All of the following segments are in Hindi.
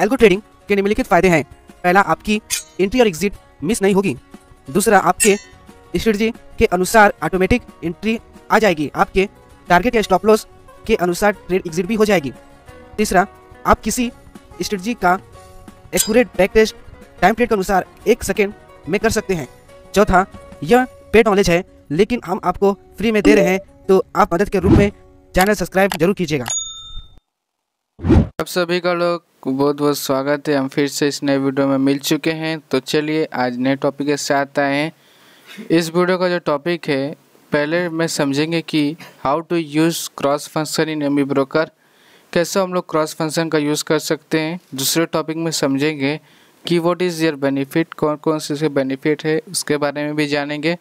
एल्गो ट्रेडिंग के निम्नलिखित फायदे हैं पहला आपकी एंट्री और एग्जिट मिस नहीं होगी दूसरा आपके स्ट्रेटजी के अनुसार ऑटोमेटिक एंट्री आ जाएगी आपके टारगेट या स्टॉप लॉस के अनुसार ट्रेड एग्जिट भी हो जाएगी तीसरा आप किसी स्ट्रेटजी का accurate back test time trade के अनुसार एक सेकेंड में कर सकते हैं चौथा यह पेड नॉलेज है लेकिन हम आपको फ्री में दे रहे हैं तो आप मदद के रूप में चैनल सब्सक्राइब जरूर कीजिएगा आप सभी का लोग बहुत बहुत स्वागत है हम फिर से इस नए वीडियो में मिल चुके हैं तो चलिए आज नए टॉपिक के साथ आए हैं इस वीडियो का जो टॉपिक है पहले मैं समझेंगे कि how to use cross function in AmiBroker कैसे हम लोग क्रॉस फंक्शन का यूज़ कर सकते हैं दूसरे टॉपिक में समझेंगे कि वॉट इज़ योर बेनिफिट कौन कौन से इसके बेनिफिट है उसके बारे में भी जानेंगे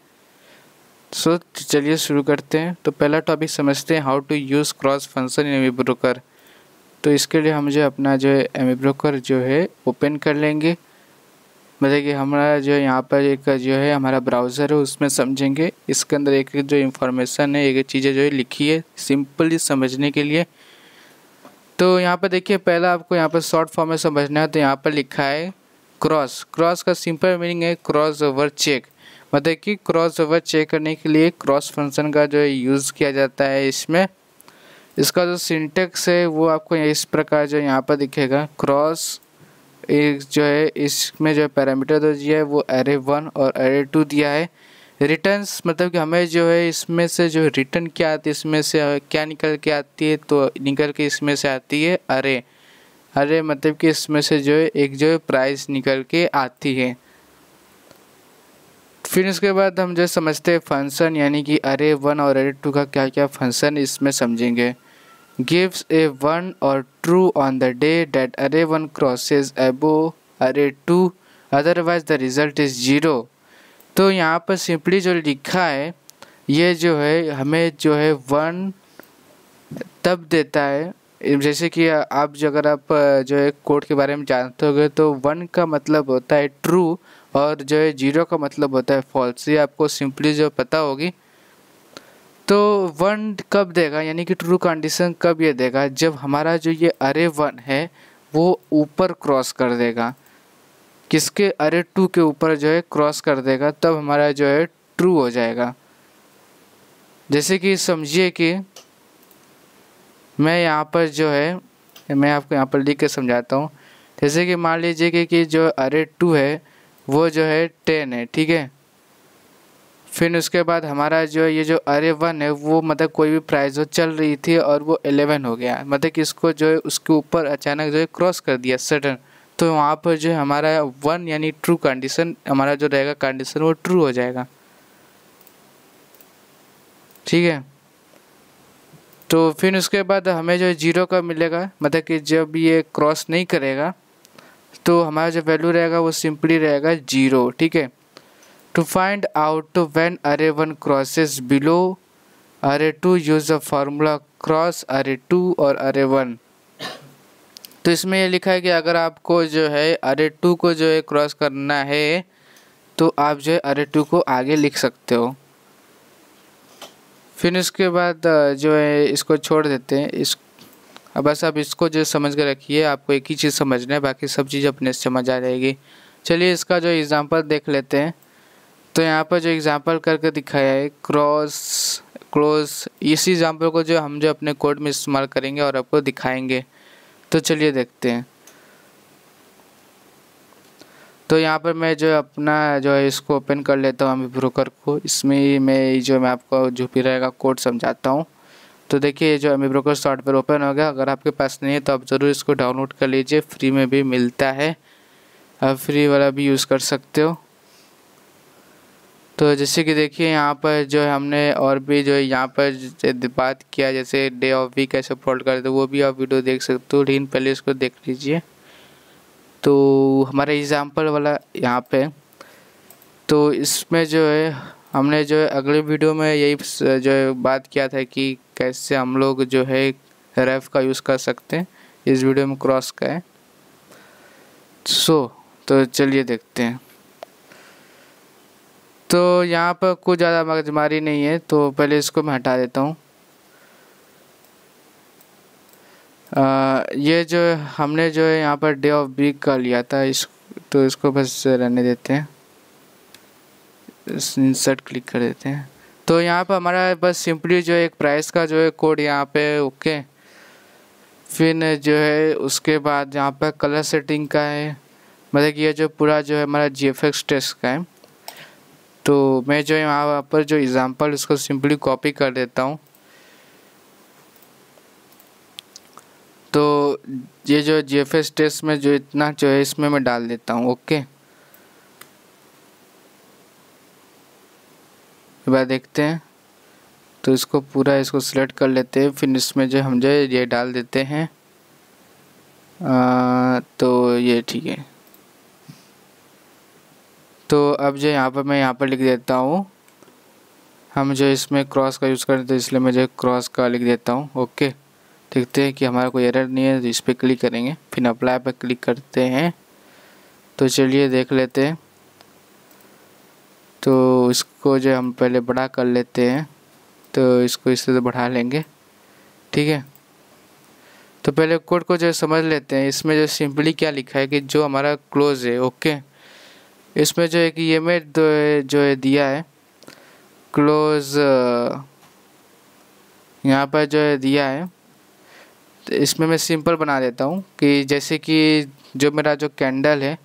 सो चलिए शुरू करते हैं तो पहला टॉपिक समझते हैं how to use cross function in AmiBroker तो इसके लिए हम जो अपना जो है एम ब्रोकर जो है ओपन कर लेंगे मतलब कि हमारा जो यहाँ पर एक जो है हमारा ब्राउज़र है उसमें समझेंगे इसके अंदर एक जो इन्फॉर्मेशन है एक चीज़ें जो है लिखी है सिंपली समझने के लिए तो यहाँ पर देखिए पहला आपको यहाँ पर शॉर्ट फॉर्म में समझना है तो यहाँ पर लिखा है क्रॉस क्रॉस का सिंपल मीनिंग है क्रॉस ओवर चेक मतलब कि क्रॉस ओवर चेक करने के लिए क्रॉस फंक्शन का जो है यूज़ किया जाता है इसमें इसका जो सिंटेक्स है वो आपको इस प्रकार जो यहाँ पर दिखेगा क्रॉस एक जो है इसमें जो पैरामीटर जो दिया है वो एरे वन और एरे टू दिया है रिटर्न मतलब कि हमें जो है इसमें से जो रिटर्न क्या आती है इसमें से क्या निकल के आती है तो निकल के इसमें से आती है अरे अरे मतलब कि इसमें से जो है एक जो है प्राइस निकल के आती है फिर इसके बाद हम जो समझते हैं फंक्शन यानी कि अरे वन और अरे टू का क्या क्या फंक्शन इसमें समझेंगे gives a 1 or true on the day that array 1 crosses above array 2 otherwise the result is zero तो यहाँ पर सिंपली जो लिखा है ये जो है हमें जो है वन तब देता है जैसे कि आप जो अगर आप जो है कोड के बारे में जानते होगे तो वन का मतलब होता है ट्रू और जो है जीरो का मतलब होता है फॉल्स ये आपको सिंपली जो पता होगी तो वन कब देगा यानी कि ट्रू कंडीशन कब ये देगा जब हमारा जो ये अरे वन है वो ऊपर क्रॉस कर देगा किसके अरे टू के ऊपर जो है क्रॉस कर देगा तब हमारा जो है ट्रू हो जाएगा जैसे कि समझिए कि मैं यहाँ पर जो है मैं आपको यहाँ पर लिख के समझाता हूँ जैसे कि मान लीजिए कि, कि जो अरे टू है वो जो है टेन है ठीक है फिर उसके बाद हमारा जो ये जो अरे वन है वो मतलब कोई भी प्राइज हो चल रही थी और वो एलेवन हो गया मतलब कि इसको जो है उसके ऊपर अचानक जो है क्रॉस कर दिया सडन तो वहाँ पर जो है हमारा वन यानी ट्रू कंडीशन हमारा जो रहेगा कंडीशन वो ट्रू हो जाएगा ठीक है तो फिर उसके बाद हमें जो है जीरो का मिलेगा मतलब कि जब ये क्रॉस नहीं करेगा तो हमारा जो वैल्यू रहेगा वो सिंपली रहेगा जीरो ठीक है To find out when array1 crosses below array2 use the formula cross two और वन तो इसमें यह लिखा है कि अगर आपको जो है अरे टू को जो है क्रॉस करना है तो आप जो है अरे टू को आगे लिख सकते हो फिर उसके बाद जो है इसको छोड़ देते हैं इस अब बस आप इसको जो समझ के रखिए आपको एक ही चीज़ समझना है बाकी सब चीज़ अपने समझ आ जाएगी चलिए इसका जो एग्ज़ाम्पल देख लेते हैं तो यहाँ पर जो एग्ज़ाम्पल करके दिखाया है क्रॉस क्लोज इसी एग्ज़ाम्पल को जो हम जो अपने कोड में इस्तेमाल करेंगे और आपको दिखाएंगे तो चलिए देखते हैं तो यहाँ पर मैं जो अपना जो है इसको ओपन कर लेता हूँ अभी ब्रोकर को इसमें मैं जो मैं आपको जो भी रहेगा कोड समझाता हूँ तो देखिए जो अमी ब्रोकर सॉफ्टवेयर ओपन हो गया अगर आपके पास नहीं है तो आप ज़रूर इसको डाउनलोड कर लीजिए फ्री में भी मिलता है आप फ्री वाला भी यूज़ कर सकते हो तो जैसे कि देखिए यहाँ पर जो है हमने और भी जो है यहाँ पर बात किया जैसे डे ऑफ वीक कैसे फॉल्ट करते वो भी आप वीडियो देख सकते हो लेकिन पहले इसको देख लीजिए तो हमारा एग्ज़ाम्पल वाला यहाँ पे तो इसमें जो है हमने जो है अगले वीडियो में यही जो है बात किया था कि कैसे हम लोग जो है रेफ का यूज़ कर सकते हैं इस वीडियो में क्रॉस का है सो तो चलिए देखते हैं तो यहाँ पर कुछ ज़्यादा मगजमारी नहीं है तो पहले इसको मैं हटा देता हूँ ये जो हमने जो है यहाँ पर डे ऑफ वीक का लिया था इस तो इसको बस रहने देते हैं इंसर्ट क्लिक कर देते हैं तो यहाँ पर हमारा बस सिंपली जो एक प्राइस का जो है कोड यहाँ पे ओके फिर जो है उसके बाद यहाँ पर कलर सेटिंग का है मतलब कि ये जो पूरा जो है हमारा जी एफ एक्स टेस्ट का है तो मैं जो यहाँ पर जो एग्ज़ाम्पल उसको सिंपली कॉपी कर देता हूँ तो ये जो जी एफ टेस्ट में जो इतना जो है इसमें मैं डाल देता हूँ ओके बाद देखते हैं तो इसको पूरा इसको सिलेक्ट कर लेते हैं फिर इसमें जो हम जो ये डाल देते हैं आ, तो ये ठीक है तो अब जो यहाँ पर मैं यहाँ पर लिख देता हूँ हम जो इसमें क्रॉस का यूज़ करते हैं इसलिए मैं जो क्रॉस का लिख देता हूँ ओके देखते हैं कि हमारा कोई एरर नहीं है तो इस पर क्लिक करेंगे फिर अप्लाई पर क्लिक करते हैं तो चलिए देख लेते हैं तो इसको जो हम पहले बड़ा कर लेते हैं तो इसको इससे तो बढ़ा लेंगे ठीक है तो पहले कोड को जो समझ लेते हैं इसमें जो सिंपली क्या लिखा है कि जो हमारा क्लोज है ओके इसमें जो है कि ये मैं जो है दिया है क्लोज uh, यहाँ पर जो है दिया है तो इसमें मैं सिंपल बना देता हूँ कि जैसे कि जो मेरा जो कैंडल है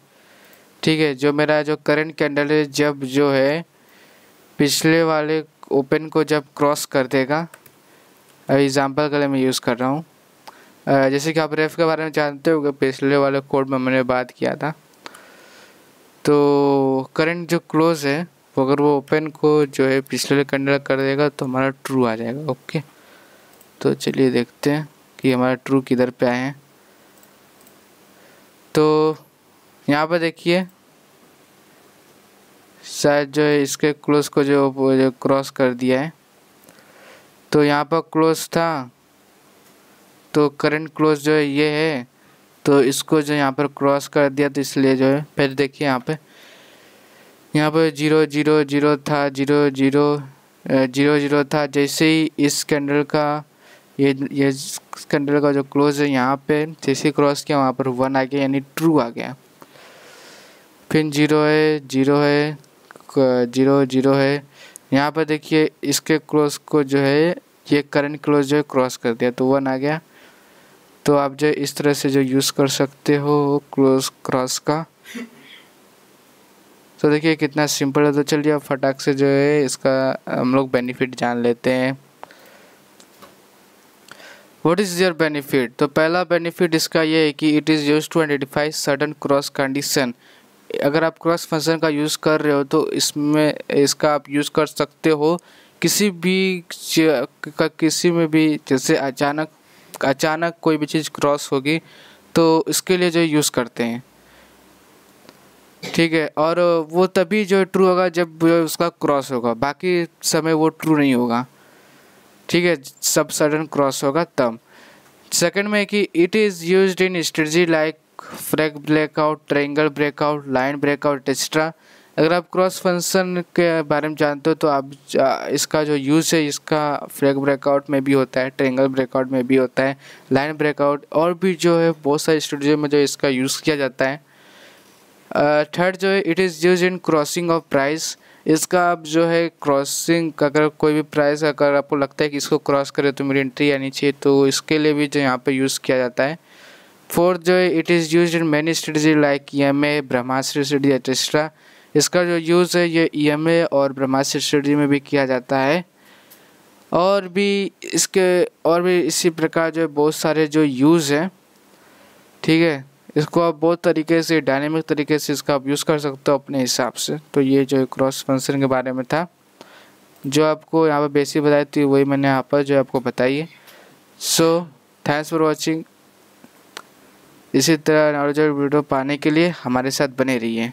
ठीक है जो मेरा जो करंट कैंडल है जब जो है पिछले वाले ओपन को जब क्रॉस कर देगा एग्ज़ाम्पल के लिए मैं यूज़ कर रहा हूँ जैसे कि आप रेफ के बारे में जानते हो पिछले वाले कोड में मैंने बात किया था तो करंट जो क्लोज है वो अगर वो ओपन को जो है पिछले कंडक्ट कर देगा तो हमारा ट्रू आ जाएगा ओके तो चलिए देखते हैं कि हमारा ट्रू किधर पे आए हैं तो यहाँ पर देखिए शायद जो है इसके क्लोज को जो, जो क्रॉस कर दिया है तो यहाँ पर क्लोज था तो करंट क्लोज जो है ये है तो इसको जो यहाँ पर क्रॉस कर दिया तो इसलिए जो है फिर देखिए यहाँ पे यहाँ पर जीरो जीरो जीरो था जीरो जीरो जीरो जीरो था जैसे ही इस कैंडल का ये ये कैंडल का जो क्लोज है यहाँ पे जैसे ही क्रॉस किया वहाँ पर वन आ गया यानी ट्रू आ गया फिर जीरो है जीरो है जीरो जीरो है यहाँ पर देखिए इसके क्लोज को जो है ये करंट क्लोज जो है क्रॉस कर दिया तो वन आ गया तो आप जो इस तरह से जो यूज़ कर सकते हो क्रॉस क्रॉस का तो देखिए कितना सिंपल है तो चलिए अब फटाक से जो है इसका हम लोग बेनिफिट जान लेते हैं वट इज़ योर बेनिफिट तो पहला बेनिफिट इसका ये है कि it is use to identify sudden cross condition अगर आप क्रॉस फंक्शन का यूज़ कर रहे हो तो इसमें इसका आप यूज़ कर सकते हो किसी भी किसी में भी जैसे अचानक अचानक कोई भी चीज़ क्रॉस होगी तो इसके लिए जो यूज़ करते हैं ठीक है और वो तभी जो ट्रू होगा जब उसका क्रॉस होगा बाकी समय वो ट्रू नहीं होगा ठीक है सब सडन क्रॉस होगा तब सेकंड में कि it is use in strategy like flag breakout triangle breakout line breakout etcetera अगर आप क्रॉस फंक्शन के बारे में जानते हो तो आप इसका जो यूज़ है इसका फ्लैग ब्रेकआउट में भी होता है ट्रेंगल ब्रेकआउट में भी होता है लाइन ब्रेकआउट और भी जो है बहुत सारे स्टूडियो में जो इसका यूज़ किया जाता है थर्ड जो है it is use in crossing of price इसका आप जो है क्रॉसिंग अगर कोई भी प्राइस अगर आपको लगता है कि इसको क्रॉस करे तो मेरी एंट्री आनी चाहिए तो इसके लिए भी जो यहाँ पर यूज़ किया जाता है फोर्थ जो है it is use in many strategy like E M A Brahmastra strategy etcetera इसका जो यूज़ है ये ई e और ब्रह्मास्त्र स्टडी में भी किया जाता है और भी इसके और भी इसी प्रकार जो है बहुत सारे जो यूज़ हैं ठीक है इसको आप बहुत तरीके से डायनेमिक तरीके से इसका आप यूज़ कर सकते हो अपने हिसाब से तो ये जो क्रॉस फंक्शन के बारे में था जो आपको यहाँ पर बेसिक बताई थी वही मैंने यहाँ पर जो आपको बताई है सो थैंक्स फॉर वॉचिंग इसी तरह नॉलेज जो वीडियो पाने के लिए हमारे साथ बने रहिए